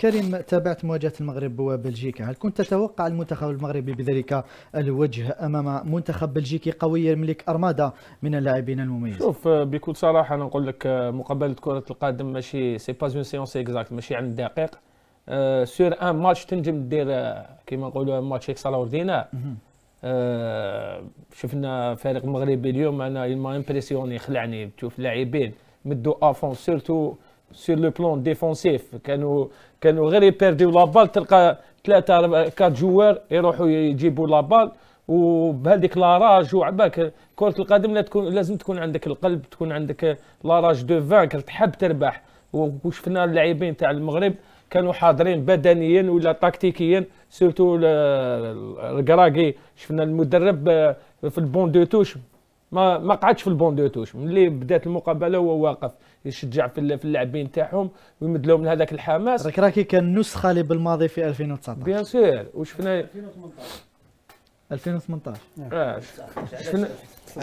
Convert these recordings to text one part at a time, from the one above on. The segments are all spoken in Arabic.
كريم تابعت مواجهة المغرب وبلجيكا هل كنت تتوقع المنتخب المغربي بذلك الوجه أمام منتخب بلجيكي قوي يملك أرمادة من اللاعبين المميزين شوف بكل صراحة أنا نقول لك مقابلة كرة القدم ماشي سي با اون سيونس اكزاكت ماشي عن الدقيق أه سور ان ماتش تنجم دير كيما نقولوا ماتش اكسترا اوردينا أه شفنا فريق المغربي اليوم انا ما امبرسيوني خلعني تشوف لاعبين مدوا افون سورتو سير لو بلون ديفونسيف كانوا كانوا غير يبيرديو بال تلقى ثلاثه كات جوار يروحوا يجيبوا لا بال وبهذيك لاراج وعباك كرة القدم لا تكون لازم تكون عندك القلب تكون عندك لاراج دو فانكر تحب تربح وشفنا اللاعبين تاع المغرب كانوا حاضرين بدنيا ولا تكتيكيا سيرتو الكراكي شفنا المدرب في البون دو توش ما ما قعدش في البون دو توش ملي بدات المقابله هو واقف يشجع في اللاعبين تاعهم ويمد لهم هذاك الحماس راك راكي كان نسخه لي بالماضي في 2019 بيان سير وشفنا 2018 2018 اه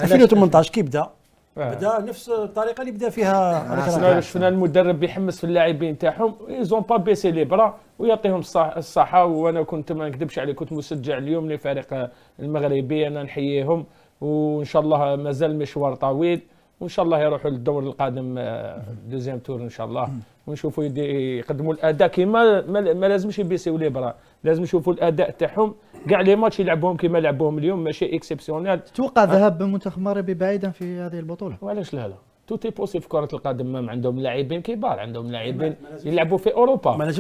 2018 آه. كي بدا آه. بدا نفس الطريقه اللي بدا فيها آه، شفنا المدرب يحمس في اللاعبين تاعهم ايزون با بيسي لي برا ويعطيهم الصحه وانا كنت ما نكذبش عليك كنت مشجع اليوم لفريق المغربي انا نحييهم وان شاء الله مازال مشوار طويل وان شاء الله يروحوا للدور القادم آه، دوزيام تور ان شاء الله ونشوفوا يقدموا الاداء كيما ما لازمش يبيسيو ليبرا لازم يشوفوا الاداء تاعهم كاع لي ماتش يلعبوهم كيما لعبوهم اليوم ماشي اكسبسيونيل توقع ذهاب المنتخب المغربي بعيدا في هذه البطوله وعلاش لا لا توتي بوسي في كره القدم عندهم لاعبين كبار عندهم لاعبين يلعبوا في اوروبا